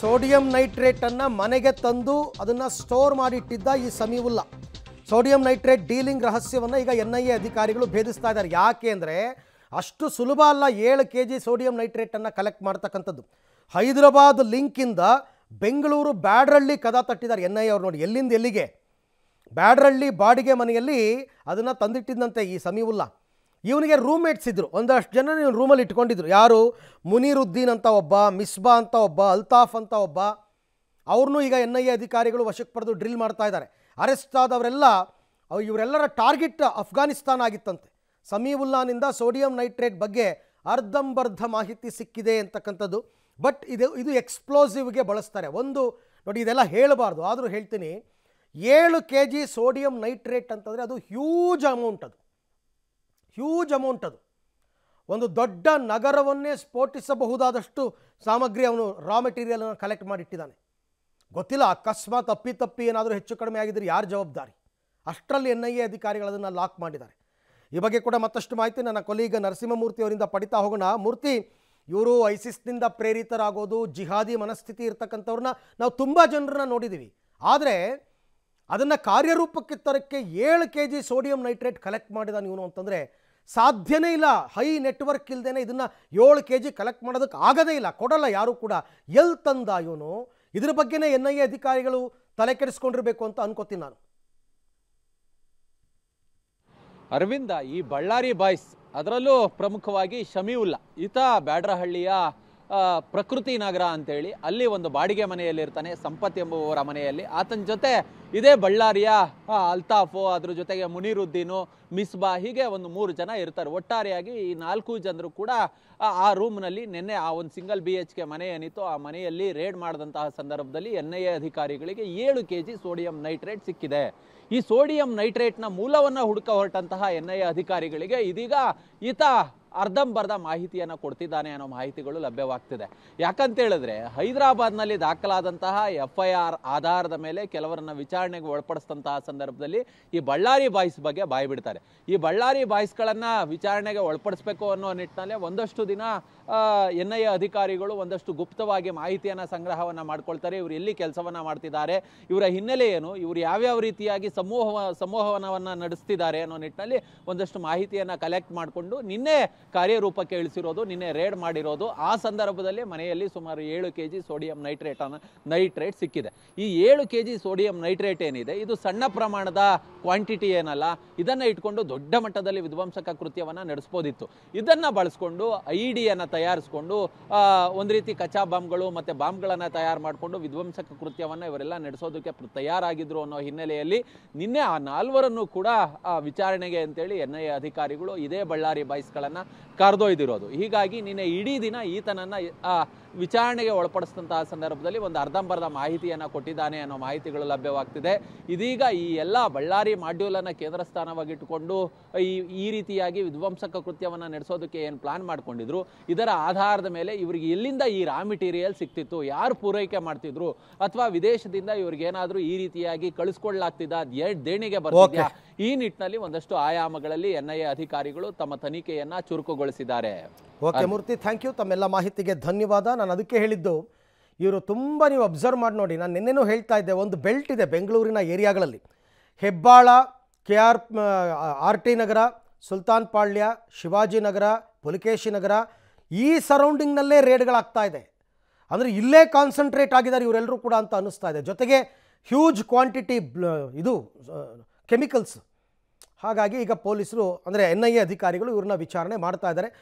sodium ನೈಟ್ರೇಟನ್ನು ಮನೆಗೆ ತಂದು ಅದನ್ನು ಸ್ಟೋರ್ ಮಾಡಿಟ್ಟಿದ್ದ ಈ ಸಮೀವುಲ್ಲ ಸೋಡಿಯಂ ನೈಟ್ರೇಟ್ ಡೀಲಿಂಗ್ ರಹಸ್ಯವನ್ನು ಈಗ ಎನ್ ಐ ಎ ಅಧಿಕಾರಿಗಳು ಭೇದಿಸ್ತಾ ಇದ್ದಾರೆ ಯಾಕೆ ಅಂದರೆ ಅಷ್ಟು ಸುಲಭ ಅಲ್ಲ ಏಳು ಕೆ ಜಿ ಸೋಡಿಯಂ ನೈಟ್ರೇಟನ್ನು ಕಲೆಕ್ಟ್ ಮಾಡ್ತಕ್ಕಂಥದ್ದು ಹೈದರಾಬಾದ್ ಲಿಂಕಿಂದ ಬೆಂಗಳೂರು ಬ್ಯಾಡ್ರಳ್ಳಿ ಕದ ತಟ್ಟಿದ್ದಾರೆ ಎನ್ ಐ ಅವ್ರು ನೋಡಿ ಎಲ್ಲಿಂದ ಎಲ್ಲಿಗೆ ಬ್ಯಾಡ್ರಳ್ಳಿ ಬಾಡಿಗೆ ಮನೆಯಲ್ಲಿ ಅದನ್ನು ತಂದಿಟ್ಟಿದ್ದಂತೆ ಈ ಸಮೀವುಲ್ಲ ಇವನಿಗೆ ರೂಮ್ಮೇಟ್ಸ್ ಇದ್ದರು ಒಂದಷ್ಟು ಜನ ಇವನು ರೂಮಲ್ಲಿ ಇಟ್ಕೊಂಡಿದ್ರು ಯಾರು ಮುನೀರುದ್ದೀನ್ ಅಂತ ಒಬ್ಬ ಮಿಸ್ಬಾ ಅಂತ ಒಬ್ಬ ಅಲ್ತಾಫ್ ಅಂತ ಒಬ್ಬ ಅವ್ರನ್ನೂ ಈಗ ಎನ್ ಐ ಎ ಅಧಿಕಾರಿಗಳು ವಶಕ್ಕೆ ಪಡೆದು ಡ್ರಿಲ್ ಮಾಡ್ತಾ ಇದ್ದಾರೆ ಅರೆಸ್ಟ್ ಆದವರೆಲ್ಲ ಇವರೆಲ್ಲರ ಟಾರ್ಗೆಟ್ ಅಫ್ಘಾನಿಸ್ತಾನ್ ಆಗಿತ್ತಂತೆ ಸಮೀವುಲ್ಲಾನಿಂದ ಸೋಡಿಯಂ ನೈಟ್ರೇಟ್ ಬಗ್ಗೆ ಅರ್ಧಂಬರ್ಧ ಮಾಹಿತಿ ಸಿಕ್ಕಿದೆ ಅಂತಕ್ಕಂಥದ್ದು ಬಟ್ ಇದು ಇದು ಎಕ್ಸ್ಪ್ಲೋಸಿವ್ಗೆ ಬಳಸ್ತಾರೆ ಒಂದು ನೋಡಿ ಇದೆಲ್ಲ ಹೇಳಬಾರ್ದು ಆದರೂ ಹೇಳ್ತೀನಿ ಏಳು ಕೆ ಜಿ ಸೋಡಿಯಂ ನೈಟ್ರೇಟ್ ಅಂತಂದರೆ ಅದು ಹ್ಯೂಜ್ ಅಮೌಂಟ್ ಅದು ಹ್ಯೂಜ್ ಅಮೌಂಟ್ ಅದು ಒಂದು ದೊಡ್ಡ ನಗರವನ್ನೇ ಸ್ಫೋಟಿಸಬಹುದಾದಷ್ಟು ಸಾಮಗ್ರಿ ಅವನು ರಾ ಮೆಟೀರಿಯಲನ್ನು ಕಲೆಕ್ಟ್ ಮಾಡಿಟ್ಟಿದ್ದಾನೆ ಗೊತ್ತಿಲ್ಲ ಅಕಸ್ಮಾತ್ ಅಪ್ಪಿ ತಪ್ಪಿ ಏನಾದರೂ ಹೆಚ್ಚು ಕಡಿಮೆ ಆಗಿದ್ದರೆ ಯಾರು ಜವಾಬ್ದಾರಿ ಅಷ್ಟರಲ್ಲಿ ಎನ್ ಐ ಎ ಅಧಿಕಾರಿಗಳು ಅದನ್ನು ಲಾಕ್ ಮಾಡಿದ್ದಾರೆ ಈ ಬಗ್ಗೆ ಕೂಡ ಮತ್ತಷ್ಟು ಮಾಹಿತಿ ನನ್ನ ಕೊಲೀಗ ನರಸಿಂಹಮೂರ್ತಿ ಅವರಿಂದ ಪಡಿತಾ ಹೋಗೋಣ ಮೂರ್ತಿ ಇವರು ಐಸಿಸ್ನಿಂದ ಪ್ರೇರಿತರಾಗೋದು ಜಿಹಾದಿ ಮನಸ್ಥಿತಿ ಇರ್ತಕ್ಕಂಥವ್ರನ್ನ ನಾವು ತುಂಬ ಜನರನ್ನ ನೋಡಿದ್ದೀವಿ ಆದರೆ ಅದನ್ನು ಕಾರ್ಯರೂಪಕ್ಕೆ ತರಕ್ಕೆ ಏಳು K G sodium nitrate collect ಮಾಡಿದಾನೆ ಇವನು ಅಂತಂದರೆ ಸಾಧ್ಯನೇ ಇಲ್ಲ ಹೈ ನೆಟ್ವರ್ಕ್ ಇಲ್ಲದೇ ಇದನ್ನು ಏಳು ಕೆ ಜಿ ಕಲೆಕ್ಟ್ ಮಾಡೋದಕ್ಕೆ ಆಗದೇ ಇಲ್ಲ ಕೊಡಲ್ಲ ಯಾರು ಕೂಡ ಎಲ್ ತಂದ ಇವನು ಇದ್ರ ಬಗ್ಗೆನೇ ಎನ್ ಐ ಎ ಅಧಿಕಾರಿಗಳು ತಲೆ ಕೆಡಿಸ್ಕೊಂಡಿರಬೇಕು ಅಂತ ಅನ್ಕೋತೀನಿ ನಾನು ಅರವಿಂದ ಈ ಬಳ್ಳಾರಿ ಬಾಯ್ಸ್ ಅದರಲ್ಲೂ ಪ್ರಮುಖವಾಗಿ ಶಮೀವುಲ್ಲಾ ಈತ ಬ್ಯಾಡ್ರಹಳ್ಳಿಯ ಪ್ರಕೃತಿ ನಗರ ಅಂತೇಳಿ ಅಲ್ಲಿ ಒಂದು ಬಾಡಿಗೆ ಮನೆಯಲ್ಲಿರ್ತಾನೆ ಸಂಪತ್ ಎಂಬುವವರ ಮನೆಯಲ್ಲಿ ಆತನ ಜೊತೆ ಇದೇ ಬಳ್ಳಾರಿಯ ಅಲ್ತಾಫು ಅದ್ರ ಜೊತೆಗೆ ಮುನಿರುದ್ದೀನು ಮಿಸ್ಬಾ ಹೀಗೆ ಒಂದು ಮೂರು ಜನ ಇರ್ತಾರೆ ಒಟ್ಟಾರೆಯಾಗಿ ಈ ನಾಲ್ಕು ಜನರು ಕೂಡ ಆ ರೂಮ್ನಲ್ಲಿ ನಿನ್ನೆ ಆ ಒಂದು ಸಿಂಗಲ್ ಬಿ ಎಚ್ ಕೆ ಮನೆ ಏನಿತ್ತು ಆ ಮನೆಯಲ್ಲಿ ರೇಡ್ ಮಾಡಿದಂತಹ ಸಂದರ್ಭದಲ್ಲಿ ಎನ್ ಐ ಎ ಅಧಿಕಾರಿಗಳಿಗೆ ಏಳು ಕೆ ಜಿ ಸೋಡಿಯಂ ನೈಟ್ರೇಟ್ ಸಿಕ್ಕಿದೆ ಈ ಸೋಡಿಯಂ ನೈಟ್ರೇಟ್ನ ಮೂಲವನ್ನು ಹುಡುಕ ಹೊರಟಂತಹ ಎನ್ ಐ ಎ ಅಧಿಕಾರಿಗಳಿಗೆ ಇದೀಗ ಈತ ಅರ್ಧಂಬರ್ಧ ಮಾಹಿತಿಯನ್ನು ಕೊಡ್ತಿದ್ದಾನೆ ಅನ್ನೋ ಮಾಹಿತಿಗಳು ಲಭ್ಯವಾಗ್ತಿದೆ ಯಾಕಂತ ಹೇಳಿದ್ರೆ ಹೈದರಾಬಾದ್ನಲ್ಲಿ ದಾಖಲಾದಂತಹ ಎಫ್ ಐ ಆರ್ ಆಧಾರದ ಮೇಲೆ ಕೆಲವರನ್ನ ವಿಚಾರಣೆಗೆ ಒಳಪಡಿಸಿದಂತಹ ಸಂದರ್ಭದಲ್ಲಿ ಈ ಬಳ್ಳಾರಿ ಬಾಯ್ಸ್ ಬಗ್ಗೆ ಬಾಯಿ ಬಿಡ್ತಾರೆ ಈ ಬಳ್ಳಾರಿ ಬಾಯ್ಸ್ಗಳನ್ನು ವಿಚಾರಣೆಗೆ ಒಳಪಡಿಸ್ಬೇಕು ಅನ್ನೋ ನಿಟ್ಟಿನಲ್ಲಿ ಒಂದಷ್ಟು ದಿನ ಎನ್ ಐ ಎ ಅಧಿಕಾರಿಗಳು ಒಂದಷ್ಟು ಗುಪ್ತವಾಗಿ ಮಾಹಿತಿಯನ್ನು ಸಂಗ್ರಹವನ್ನು ಮಾಡ್ಕೊಳ್ತಾರೆ ಇವರು ಎಲ್ಲಿ ಕೆಲಸವನ್ನು ಮಾಡ್ತಿದ್ದಾರೆ ಇವರ ಹಿನ್ನೆಲೆ ಏನು ಇವರು ಯಾವ್ಯಾವ ರೀತಿಯಾಗಿ ಸಮೂಹ ಸಮೂಹವನವನ್ನು ನಡೆಸ್ತಿದ್ದಾರೆ ಅನ್ನೋ ನಿಟ್ಟಿನಲ್ಲಿ ಒಂದಷ್ಟು ಮಾಹಿತಿಯನ್ನು ಕಲೆಕ್ಟ್ ಮಾಡಿಕೊಂಡು ನಿನ್ನೆ ಕಾರ್ಯರೂಪಕ್ಕೆ ಇಳಿಸಿರೋದು ನಿನ್ನೆ ರೇಡ್ ಮಾಡಿರೋದು ಆ ಸಂದರ್ಭದಲ್ಲಿ ಮನೆಯಲ್ಲಿ ಸುಮಾರು ಏಳು K G sodium nitrate nitrate ಸಿಕ್ಕಿದೆ ಈ ಏಳು ಕೆ ಜಿ ಸೋಡಿಯಂ ನೈಟ್ರೇಟ್ ಏನಿದೆ ಇದು ಸಣ್ಣ ಪ್ರಮಾಣದ ಕ್ವಾಂಟಿಟಿ ಏನಲ್ಲ ಇದನ್ನು ಇಟ್ಕೊಂಡು ದೊಡ್ಡ ಮಟ್ಟದಲ್ಲಿ ವಿಧ್ವಂಸಕ ಕೃತ್ಯವನ್ನು ನಡೆಸ್ಬೋದಿತ್ತು ಇದನ್ನು ಬಳಸ್ಕೊಂಡು ಐ ಡಿಯನ್ನು ತಯಾರಿಸ್ಕೊಂಡು ಒಂದು ರೀತಿ ಕಚ್ಚಾ ಬಾಂಬ್ಗಳು ಮತ್ತು ಬಾಂಬ್ಗಳನ್ನು ತಯಾರು ಮಾಡಿಕೊಂಡು ವಿಧ್ವಂಸಕ ಕೃತ್ಯವನ್ನು ಇವರೆಲ್ಲ ನಡೆಸೋದಕ್ಕೆ ತಯಾರಾಗಿದ್ರು ಅನ್ನೋ ಹಿನ್ನೆಲೆಯಲ್ಲಿ ನಿನ್ನೆ ಆ ನಾಲ್ವರನ್ನು ಕೂಡ ವಿಚಾರಣೆಗೆ ಅಂತೇಳಿ ಎನ್ ಐ ಎ ಅಧಿಕಾರಿಗಳು ಇದೇ ಬಳ್ಳಾರಿ ಬಾಯ್ಸ್ಗಳನ್ನು ಕರೆದೊಯ್ದಿರೋದು ಹೀಗಾಗಿ ನಿನ್ನೆ ಇಡೀ ದಿನ ಈತನನ್ನ ವಿಚಾರಣೆಗೆ ಒಳಪಡಿಸಿದಂತಹ ಸಂದರ್ಭದಲ್ಲಿ ಒಂದು ಅರ್ಧಂಬರ್ಧ ಮಾಹಿತಿಯನ್ನ ಕೊಟ್ಟಿದ್ದಾನೆ ಅನ್ನೋ ಮಾಹಿತಿಗಳು ಲಭ್ಯವಾಗ್ತಿದೆ ಇದೀಗ ಈ ಎಲ್ಲ ಬಳ್ಳಾರಿ ಮಾಡ್ಯೂಲ್ ಅನ್ನ ಕೇಂದ್ರ ಸ್ಥಾನವಾಗಿಟ್ಟುಕೊಂಡು ಈ ಈ ರೀತಿಯಾಗಿ ವಿಧ್ವಂಸಕ ಕೃತ್ಯವನ್ನ ನಡೆಸೋದಕ್ಕೆ ಏನ್ ಪ್ಲಾನ್ ಮಾಡ್ಕೊಂಡಿದ್ರು ಇದರ ಆಧಾರದ ಮೇಲೆ ಇವರಿಗೆ ಎಲ್ಲಿಂದ ಈ ರಾ ಮೆಟೀರಿಯಲ್ ಸಿಕ್ತಿತ್ತು ಯಾರು ಪೂರೈಕೆ ಮಾಡ್ತಿದ್ರು ಅಥವಾ ವಿದೇಶದಿಂದ ಇವ್ರಿಗೇನಾದರೂ ಈ ರೀತಿಯಾಗಿ ಕಳಿಸ್ಕೊಡ್ಲಾಗ್ತಿದ್ದ ದೇಣಿಗೆ ಬರ್ತಿದ್ಯಾ ಈ ನಿಟ್ಟಿನಲ್ಲಿ ಒಂದಷ್ಟು ಆಯಾಮಗಳಲ್ಲಿ ಎನ್ಐಎ ಅಧಿಕಾರಿಗಳು ತಮ್ಮ ತನಿಖೆಯನ್ನು ಚುರುಕುಗೊಳಿಸಿದ್ದಾರೆ ಓಕೆ ಮೂರ್ತಿ ಥ್ಯಾಂಕ್ ಯು ತಮ್ಮೆಲ್ಲ ಮಾಹಿತಿಗೆ ಧನ್ಯವಾದ ನಾನು ಅದಕ್ಕೆ ಹೇಳಿದ್ದು ಇವರು ತುಂಬ ನೀವು ಅಬ್ಸರ್ವ್ ಮಾಡಿ ನೋಡಿ ನಾನು ನಿನ್ನೆನೂ ಹೇಳ್ತಾ ಇದ್ದೆ ಒಂದು ಬೆಲ್ಟ್ ಇದೆ ಬೆಂಗಳೂರಿನ ಏರಿಯಾಗಳಲ್ಲಿ Hebbal K R R T Nagar Sultan Palya Pulikeshi Nagar ಈ ಸರೌಂಡಿಂಗ್ನಲ್ಲೇ ರೇಡ್ಗಳಾಗ್ತಾ ಇದೆ ಅಂದರೆ ಇಲ್ಲೇ ಕಾನ್ಸಂಟ್ರೇಟ್ ಆಗಿದ್ದಾರೆ ಇವರೆಲ್ಲರೂ ಕೂಡ ಅಂತ ಅನ್ನಿಸ್ತಾ ಇದೆ ಜೊತೆಗೆ ಹ್ಯೂಜ್ ಕ್ವಾಂಟಿಟಿ ಇದು ಕೆಮಿಕಲ್ಸ್ ಹಾಗಾಗಿ ಈಗ ಪೊಲೀಸರು ಅಂದರೆ ಎನ್ ಐ ಎ ಅಧಿಕಾರಿಗಳು ಇವ್ರನ್ನ ವಿಚಾರಣೆ ಮಾಡ್ತಾ ಇದ್ದಾರೆ